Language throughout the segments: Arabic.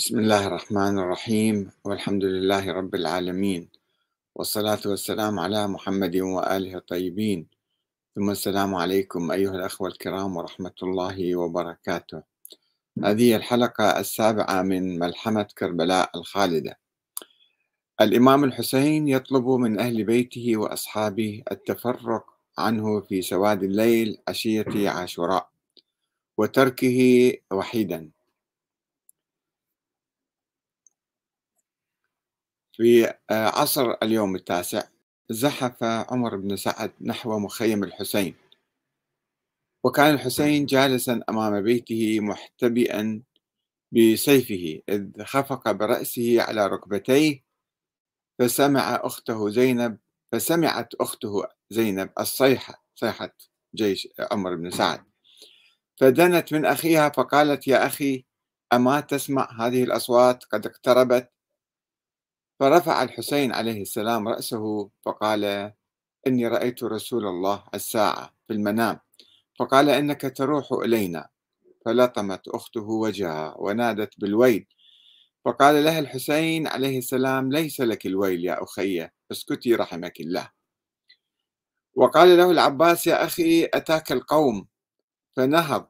بسم الله الرحمن الرحيم والحمد لله رب العالمين والصلاة والسلام على محمد وآله الطيبين ثم السلام عليكم أيها الأخوة الكرام ورحمة الله وبركاته هذه الحلقة السابعة من ملحمة كربلاء الخالدة الإمام الحسين يطلب من أهل بيته وأصحابه التفرق عنه في سواد الليل عشية عاشوراء وتركه وحيدا في آه، عصر اليوم التاسع زحف عمر بن سعد نحو مخيم الحسين وكان الحسين نعم. جالسا أمام بيته محتبئا بسيفه إذ خفق برأسه على ركبتيه فسمع أخته زينب فسمعت أخته زينب الصيحة صيحة جيش عمر بن سعد فدنت من أخيها فقالت يا أخي أما تسمع هذه الأصوات قد اقتربت فرفع الحسين عليه السلام رأسه فقال إني رأيت رسول الله الساعة في المنام فقال إنك تروح إلينا فلطمت أخته وجهها ونادت بالويل فقال لها الحسين عليه السلام ليس لك الويل يا أخي اسكتي رحمك الله وقال له العباس يا أخي أتاك القوم فنهض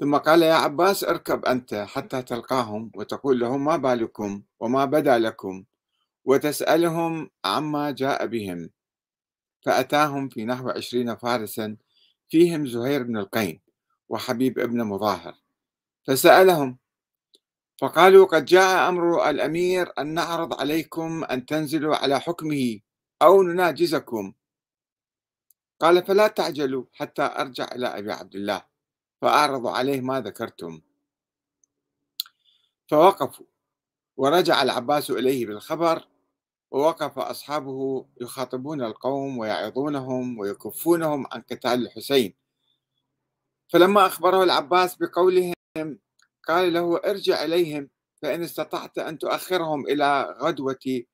ثم قال يا عباس اركب أنت حتى تلقاهم وتقول لهم ما بالكم وما بدا لكم وتسألهم عما جاء بهم فأتاهم في نحو عشرين فارسا فيهم زهير بن القين وحبيب ابن مظاهر فسألهم فقالوا قد جاء أمر الأمير أن نعرض عليكم أن تنزلوا على حكمه أو نناجزكم قال فلا تعجلوا حتى أرجع إلى أبي عبد الله فأعرضوا عليه ما ذكرتم فوقفوا ورجع العباس إليه بالخبر ووقف أصحابه يخاطبون القوم ويعظونهم ويكفونهم عن قتال الحسين فلما أخبره العباس بقولهم قال له ارجع إليهم فإن استطعت أن تؤخرهم إلى غدوة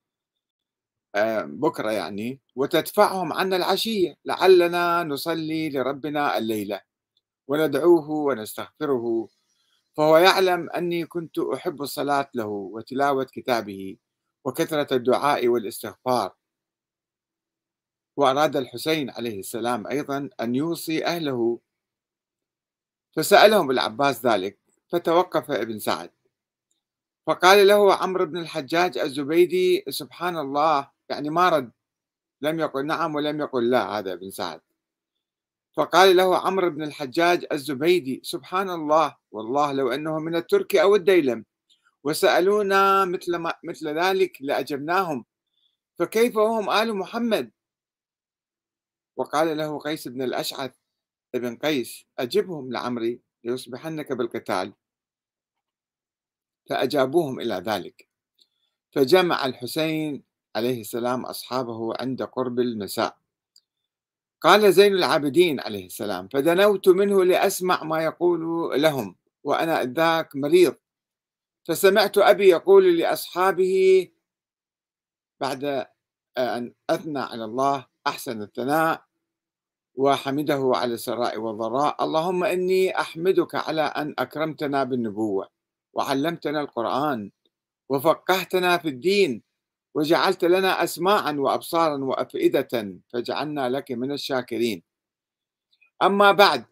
آه، بكرة يعني وتدفعهم عنا العشية لعلنا نصلي لربنا الليلة وندعوه ونستغفره فهو يعلم أني كنت أحب الصلاة له وتلاوة كتابه وكثرة الدعاء والاستغفار وأراد الحسين عليه السلام أيضا أن يوصي أهله فسألهم العباس ذلك فتوقف ابن سعد فقال له عمرو بن الحجاج الزبيدي سبحان الله يعني ما رد لم يقل نعم ولم يقل لا هذا ابن سعد فقال له عمرو بن الحجاج الزبيدي سبحان الله والله لو أنه من الترك أو الديلم وسألونا مثل, ما مثل ذلك لأجبناهم فكيف وهم آل محمد وقال له قيس بن الأشعث ابن قيس أجبهم لعمري ليصبحنك بالقتال فأجابوهم إلى ذلك فجمع الحسين عليه السلام أصحابه عند قرب المساء قال زين العابدين عليه السلام فدنوت منه لأسمع ما يقول لهم وأنا ذاك مريض فسمعت أبي يقول لأصحابه بعد أن أثنى على الله أحسن الثناء وحمده على السراء والضراء اللهم إني أحمدك على أن أكرمتنا بالنبوة وعلمتنا القرآن وفقهتنا في الدين وجعلت لنا أسماعا وأبصارا وأفئدة فجعلنا لك من الشاكرين أما بعد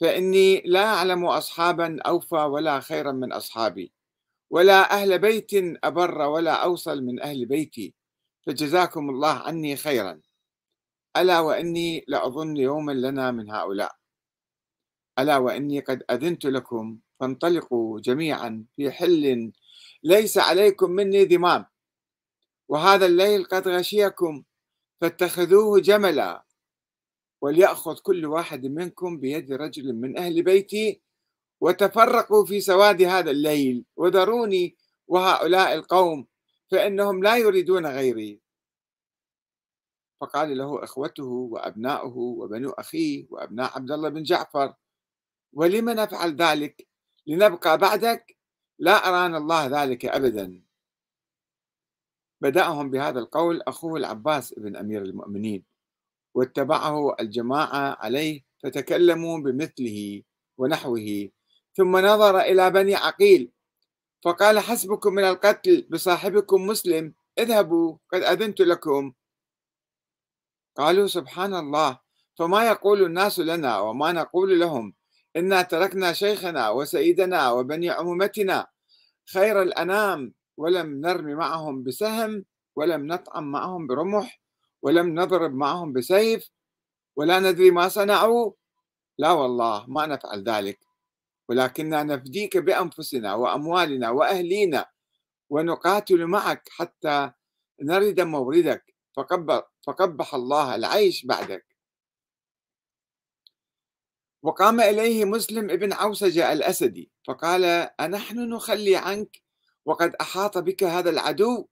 فإني لا أعلم أصحابا أوفى ولا خيرا من أصحابي ولا أهل بيت أبر ولا أوصل من أهل بيتي فجزاكم الله عني خيرا ألا وإني لأظن يوما لنا من هؤلاء ألا وإني قد أذنت لكم فانطلقوا جميعا في حل ليس عليكم مني ذمام وهذا الليل قد غشيكم فاتخذوه جملا وليأخذ كل واحد منكم بيد رجل من أهل بيتي وتفرقوا في سواد هذا الليل وذروني وهؤلاء القوم فإنهم لا يريدون غيري فقال له إخوته وأبناؤه وبنو أخيه وأبناء عبد الله بن جعفر ولم نفعل ذلك لنبقى بعدك لا أرانا الله ذلك أبداً بدأهم بهذا القول أخوه العباس بن أمير المؤمنين واتبعه الجماعة عليه فتكلموا بمثله ونحوه ثم نظر إلى بني عقيل فقال حسبكم من القتل بصاحبكم مسلم اذهبوا قد أذنت لكم قالوا سبحان الله فما يقول الناس لنا وما نقول لهم إنا تركنا شيخنا وسيدنا وبني عمومتنا خير الأنام ولم نرمي معهم بسهم ولم نطعم معهم برمح ولم نضرب معهم بسيف ولا ندري ما صنعوا لا والله ما نفعل ذلك ولكننا نفديك بانفسنا واموالنا واهلينا ونقاتل معك حتى نرد موردك فقبح الله العيش بعدك وقام إليه مسلم ابن عوسجة الأسدي فقال أنحن نخلي عنك وقد أحاط بك هذا العدو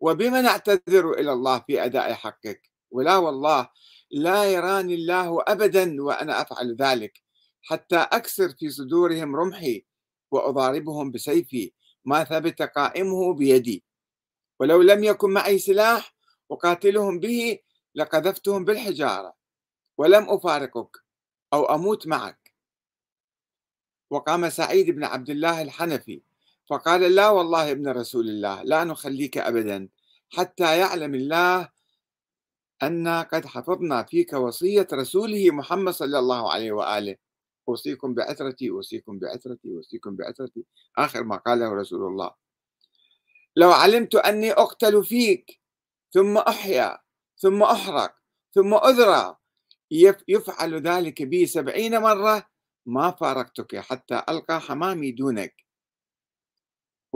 وبما نعتذر إلى الله في أداء حقك ولا والله لا يراني الله أبدا وأنا أفعل ذلك حتى أكسر في صدورهم رمحي وأضاربهم بسيفي ما ثبت قائمه بيدي ولو لم يكن معي سلاح أقاتلهم به لقذفتهم بالحجارة ولم أفارقك أو أموت معك وقام سعيد بن عبد الله الحنفي فقال لا والله ابن رسول الله لا نخليك أبدا حتى يعلم الله أن قد حفظنا فيك وصية رسوله محمد صلى الله عليه وآله أوصيكم بعثرتي أوصيكم بعثرتي أوصيكم بعثرتي آخر ما قاله رسول الله لو علمت أني أقتل فيك ثم أحيا ثم أحرق ثم أذرى يفعل ذلك بي سبعين مرة ما فارقتك حتى ألقى حمامي دونك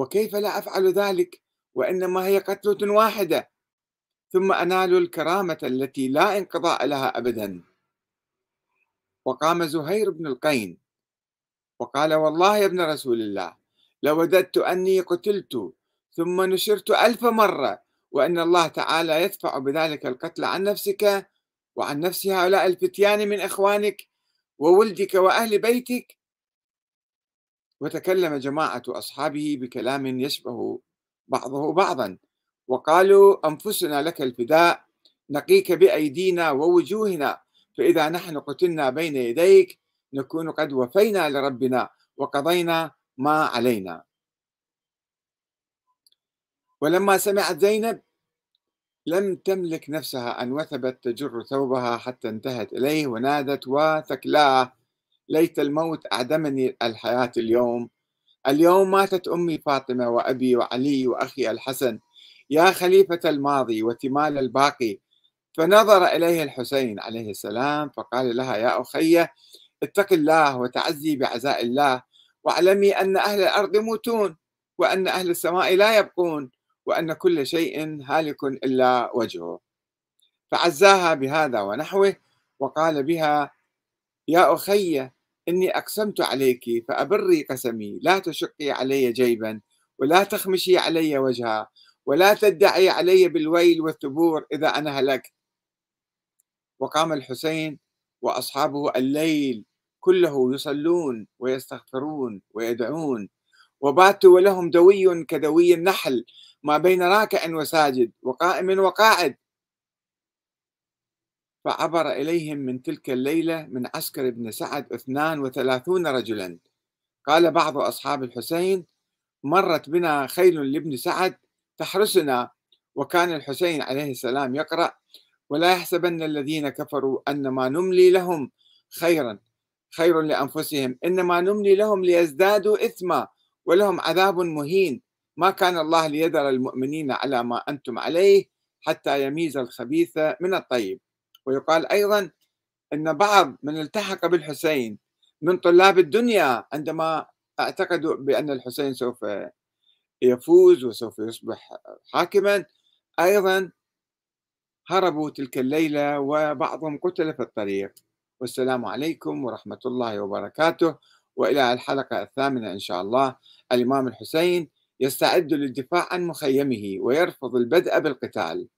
وكيف لا أفعل ذلك وإنما هي قتلة واحدة ثم أنال الكرامة التي لا انقضاء لها أبدا وقام زهير بن القين وقال والله يا ابن رسول الله لوددت أني قتلت ثم نشرت ألف مرة وأن الله تعالى يدفع بذلك القتل عن نفسك وعن نفس هؤلاء الفتيان من إخوانك وولدك وأهل بيتك وتكلم جماعة أصحابه بكلام يشبه بعضه بعضا وقالوا أنفسنا لك الفداء نقيك بأيدينا ووجوهنا فإذا نحن قتلنا بين يديك نكون قد وفينا لربنا وقضينا ما علينا ولما سمعت زينب لم تملك نفسها أن وثبت تجر ثوبها حتى انتهت إليه ونادت وثكلاه ليت الموت أعدمني الحياة اليوم اليوم ماتت أمي فاطمة وأبي وعلي وأخي الحسن يا خليفة الماضي وتمال الباقي فنظر إليه الحسين عليه السلام فقال لها يا أخي اتق الله وتعزي بعزاء الله واعلمي أن أهل الأرض يموتون وأن أهل السماء لا يبقون وأن كل شيء هالك إلا وجهه فعزاها بهذا ونحوه وقال بها يا أخي إني أقسمت عليك فأبري قسمي لا تشقي علي جيبا ولا تخمشي علي وجها ولا تدعي علي بالويل والثبور إذا أنا هلكت وقام الحسين وأصحابه الليل كله يصلون ويستغفرون ويدعون وباتوا ولهم دوي كدوي النحل ما بين راكع وساجد وقائم وقاعد فعبر إليهم من تلك الليلة من عسكر بن سعد اثنان وثلاثون رجلا قال بعض أصحاب الحسين مرت بنا خيل لابن سعد تحرسنا وكان الحسين عليه السلام يقرأ ولا يحسبن الذين كفروا أن ما نملي لهم خيرا خير لأنفسهم إنما نملي لهم ليزدادوا إثما ولهم عذاب مهين ما كان الله ليذر المؤمنين على ما أنتم عليه حتى يميز الخبيث من الطيب ويقال أيضا أن بعض من التحق بالحسين من طلاب الدنيا عندما اعتقدوا بأن الحسين سوف يفوز وسوف يصبح حاكما أيضا هربوا تلك الليلة وبعضهم قتل في الطريق والسلام عليكم ورحمة الله وبركاته وإلى الحلقة الثامنة إن شاء الله الإمام الحسين يستعد للدفاع عن مخيمه ويرفض البدء بالقتال